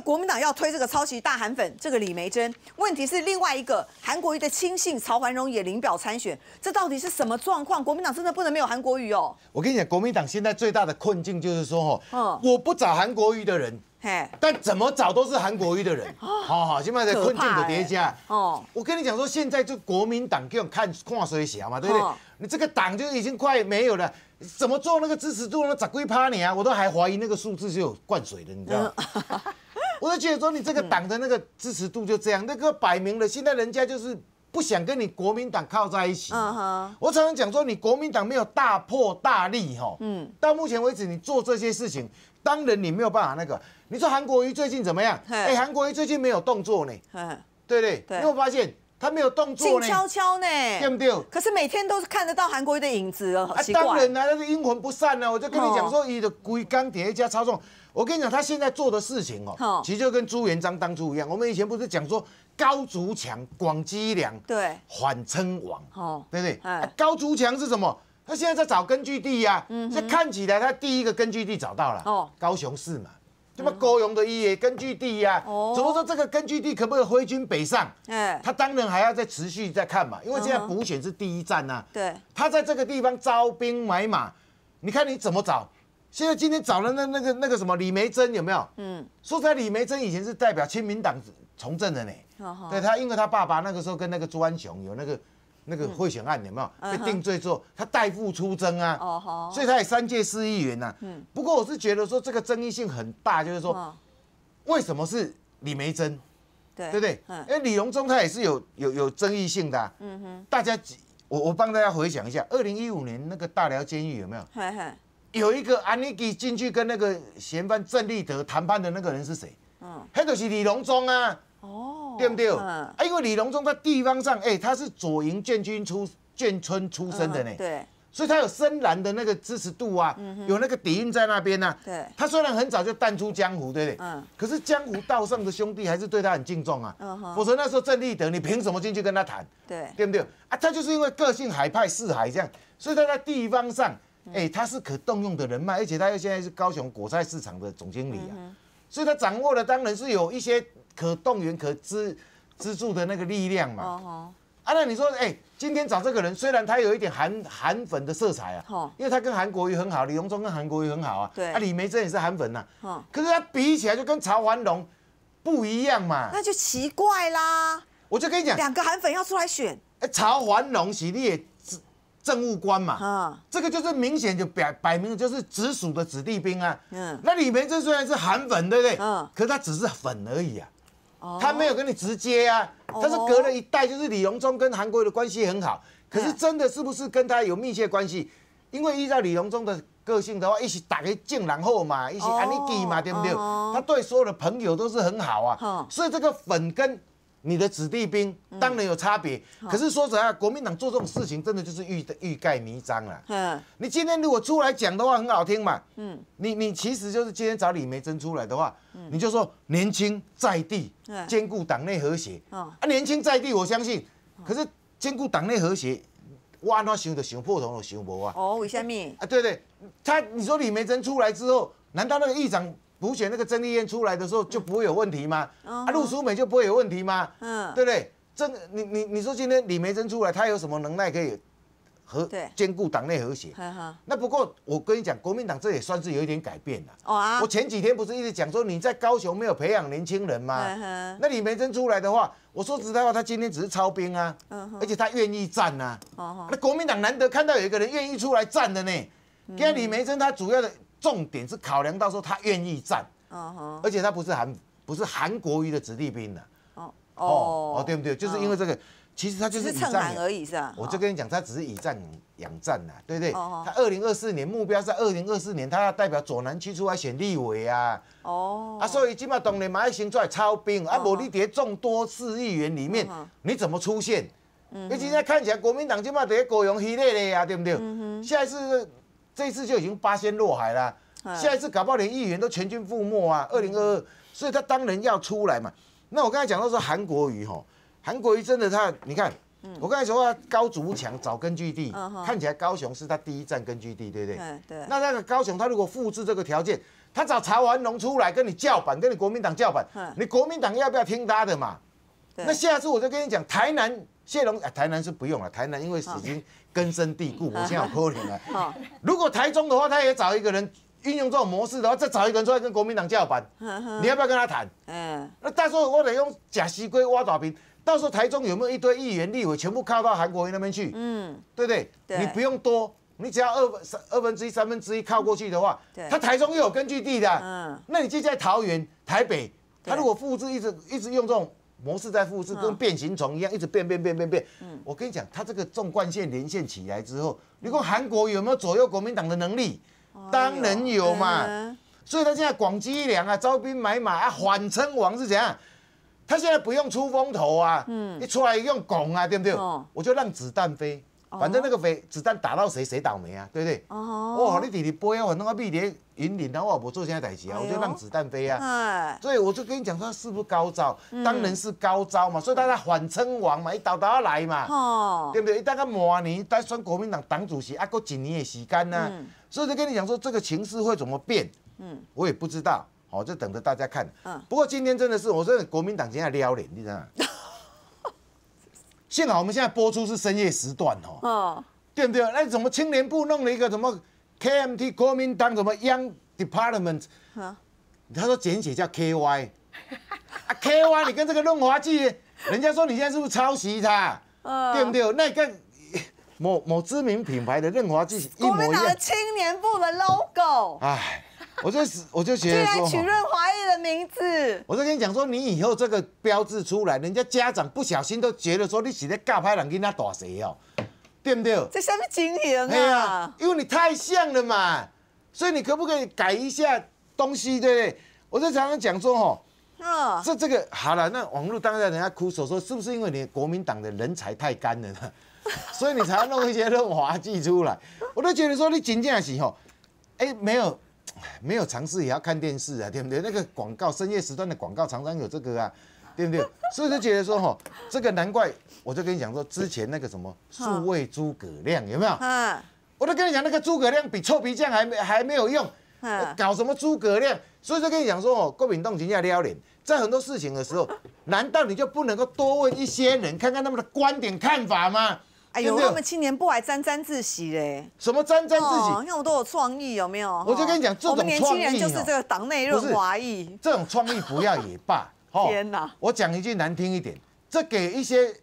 国民党要推这个抄袭大韩粉，这个李梅珍。问题是另外一个韩国瑜的亲信曹环荣也领表参选，这到底是什么状况？国民党真的不能没有韩国瑜哦。我跟你讲，国民党现在最大的困境就是说，哦，我不找韩国瑜的人，嘿，但怎么找都是韩国瑜的人。哦，好，现在困境的叠加。哦，我跟你讲说，现在就国民党给我看看水小嘛，对不对？你这个党就已经快没有了，怎么做那个支持度？呢？咋龟趴你啊！我都还怀疑那个数字是有灌水的，你知道吗？我就觉得说，你这个党的那个支持度就这样，那个摆明了。现在人家就是不想跟你国民党靠在一起。我常常讲说，你国民党没有大破大立哈。嗯。到目前为止，你做这些事情，当然你没有办法那个。你说韩国瑜最近怎么样？哎，韩国瑜最近没有动作呢。对不对？对。你有发现他没有动作？静悄悄呢。对不对？可是每天都是看得到韩国瑜的影子哦。当然啦，那是阴魂不散呢。我就跟你讲说，你的硅钢叠加操纵。我跟你讲，他现在做的事情哦，其实就跟朱元璋当初一样。我们以前不是讲说高筑墙，广积粮，对，缓称王，对不对？高筑墙是什么？他现在在找根据地呀。嗯，这看起来他第一个根据地找到了，高雄市嘛，这么高雄的业根据地呀。哦，怎么说这个根据地可不可以挥军北上？哎，他当然还要再持续再看嘛，因为现在补选是第一站呐。对，他在这个地方招兵买马，你看你怎么找？现在今天找了那那个那个什么李梅珍有没有？嗯，说他李梅珍以前是代表亲民党从政的呢。对他，因为他爸爸那个时候跟那个朱安雄有那个那个贿选案，有没有？被定罪之后，他代父出征啊。所以他也三届四议员呐。嗯。不过我是觉得说这个争议性很大，就是说，为什么是李梅珍？对对不对？因哎，李荣忠他也是有有有争议性的。嗯哼。大家，我我帮大家回想一下，二零一五年那个大寮监狱有没有？有一个安妮基进去跟那个嫌犯郑立德谈判的那个人是谁？嗯，他就是李隆忠啊。哦，对不对？嗯，啊，因为李隆忠在地方上，哎，他是左营建军出建村出身的呢。对。所以他有深蓝的那个支持度啊，有那个底蕴在那边呢。对。他虽然很早就淡出江湖，对不对？嗯。可是江湖道上的兄弟还是对他很敬重啊。嗯哼。否则那时候郑立德，你凭什么进去跟他谈？对。对不对？啊，他就是因为个性海派四海这样，所以他在地方上。哎，他是可动用的人脉，而且他又现在是高雄果菜市场的总经理啊，所以他掌握的当然是有一些可动员、可支资助的那个力量嘛。啊，那你说，哎，今天找这个人，虽然他有一点韩韩粉的色彩啊，因为他跟韩国瑜很好，李荣宗跟韩国瑜很好啊，对，啊，李梅珍也是韩粉呐。可是他比起来就跟曹桓龙不一样嘛，那就奇怪啦。我就跟你讲，两个韩粉要出来选，哎，曹桓龙是也。政务官嘛，啊，这个就是明显就摆摆明就是直属的子弟兵啊，嗯，那李梅这虽然是韩粉，对不对？嗯，可是他只是粉而已啊，他没有跟你直接啊，他是隔了一代，就是李荣忠跟韩国的关系很好，可是真的是不是跟他有密切关系？因为依照李荣忠的个性的话，一起打一进然后嘛，一起安利基嘛，对不对？他对所有的朋友都是很好啊，所以这个粉跟。你的子弟兵当然有差别，可是说实话，国民党做这种事情真的就是欲欲盖弥彰啦。嗯，你今天如果出来讲的话，很好听嘛。嗯，你你其实就是今天找李梅珍出来的话，你就说年轻在地，兼顾党内和谐。啊，年轻在地我相信，可是兼顾党内和谐，我安他想的想破头都想无啊。哦，为什么？啊，对对，他你说李梅珍出来之后，难道那个议长？补选那个曾丽燕出来的时候就不会有问题吗？啊，陆淑美就不会有问题吗？嗯，对不对？真，你你你说今天李梅珍出来，她有什么能耐可以和兼顾党内和谐？那不过我跟你讲，国民党这也算是有一点改变了。哦啊！我前几天不是一直讲说你在高雄没有培养年轻人吗？那李梅珍出来的话，我说实话，他今天只是操兵啊。而且他愿意战啊。哦那国民党难得看到有一个人愿意出来战的呢。跟看李梅珍，他主要的。重点是考量到说他愿意战，而且他不是韩不是韩国瑜的子弟兵的，哦哦哦，对不对？就是因为这个，其实他就是以战而已是吧？我就跟你讲，他只是以战养战呐，对不对？他二零二四年目标在二零二四年，他要代表左南区出来选立委啊，哦，啊，所以今嘛当年买生出来操兵，啊，无你伫众多市议员里面你怎么出现？你现在看起来国民党今嘛在国扬系列的呀，对不对？下一次。这一次就已经八仙落海了，下一次搞不好连议员都全军覆没啊！二零二二，所以他当然要出来嘛。那我刚才讲到说韩国瑜吼，韩国瑜真的他，你看，我刚才说他高筑墙找根据地，看起来高雄是他第一站根据地，对不对？对对。那那个高雄，他如果复制这个条件，他找曹文龙出来跟你叫板，跟你国民党叫板，你国民党要不要听他的嘛？那下次我就跟你讲台南。谢龙啊，台南是不用了，台南因为已经根深蒂固，我现在要柯林了。如果台中的话，他也找一个人运用这种模式的话，再找一个人出来跟国民党叫板，你要不要跟他谈？嗯，那到时候我得用假西龟挖爪兵，到时候台中有没有一堆议员、立委全部靠到韩国瑜那边去？嗯，对不对？你不用多，你只要二分、二分之一、三分之一靠过去的话，他台中又有根据地的，嗯，那你就在桃园、台北，他如果复制一直一直用这种。模式在复制，跟变形虫一样，一直变变变变变。嗯，我跟你讲，他这个纵贯线连线起来之后，你看韩国有没有左右国民党的能力？当然有嘛。所以，他现在广积粮啊，招兵买马啊，缓称王是怎样？他现在不用出风头啊，嗯，一出来用拱啊，对不对？我就让子弹飞。反正那个飞子弹打到谁谁倒霉啊，对不对？哦，哇！你弟弟不要我弄个密电引领，那我不做现在代志啊，我就让子弹飞啊。所以我就跟你讲说是不是高招？当然是高招嘛，所以大家反称王嘛，一刀刀来嘛，对不对？大家抹你，再算国民党党主席啊，够几年也洗干呢，啊。所以就跟你讲说这个情势会怎么变？嗯，我也不知道，好就等着大家看。嗯，不过今天真的是，我说国民党现在撩脸，你知道吗？幸好我们现在播出是深夜时段哦，哦，对不对？那怎么青年部弄了一个什么 KMT 国民党什么 Young Department 他说简写叫 KY，啊 KY，你跟这个润滑剂，人家说你现在是不是抄袭他？对不对？那跟某某知名品牌的润滑剂一模一样。的青年部的 logo。哎。我就是，我就觉得然取润华剂的名字。我在跟你讲说，你以后这个标志出来，人家家长不小心都觉得说，你是在尬拍人跟他打谁哦，对不对？这什么情形啊？啊，因为你太像了嘛，所以你可不可以改一下东西？对不对？我就常常讲说哦，嗯，这这个好了，那网络当然人家哭手说，是不是因为你国民党的人才太干了呢？所以你才要弄一些润滑剂出来？我都觉得说，你真正是哦，哎，没有。没有尝试也要看电视啊，对不对？那个广告深夜时段的广告常常有这个啊，对不对？所以就觉得说哈，这个难怪我就跟你讲说，之前那个什么数位诸葛亮有没有？我都跟你讲那个诸葛亮比臭皮匠还没还没有用，搞什么诸葛亮？所以就跟你讲说哦，过敏动情要撩脸，在很多事情的时候，难道你就不能够多问一些人，看看他们的观点看法吗？哎呦，我们青年不还沾沾自喜嘞？什么沾沾自喜？那我都有创意，有没有？我就跟你讲，这种创意，我年轻人就是这个党内弱华裔，这种创意不要也罢。天哪！我讲一句难听一点，这给一些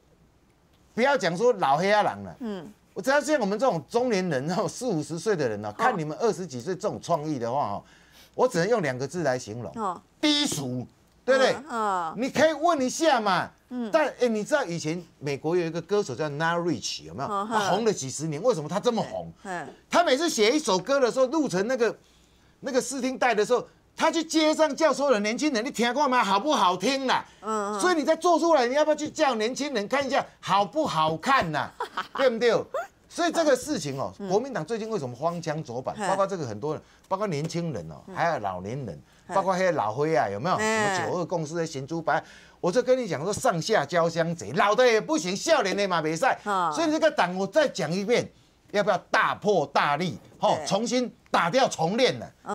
不要讲说老黑阿郎了。嗯，我只要像我们这种中年人，然后四五十岁的人呢，看你们二十几岁这种创意的话哦，我只能用两个字来形容：低俗。对不对？啊，你可以问一下嘛。嗯，但哎，你知道以前美国有一个歌手叫 Narrich 有没有？红了几十年，为什么他这么红？他每次写一首歌的时候录成那个那个试听带的时候，他去街上叫所有的年轻人，你听过吗？好不好听呐？嗯，所以你再做出来，你要不要去叫年轻人看一下好不好看呐？对不对？所以这个事情哦，国民党最近为什么慌腔走板？包括这个很多人，包括年轻人哦，还有老年人，包括还有老灰啊，有没有？什么九二共识的行猪白？我就跟你讲说，上下交相贼，老的也不行，笑脸的嘛没赛。所以这个党，我再讲一遍，要不要大破大立？哦，重新打掉重练呢？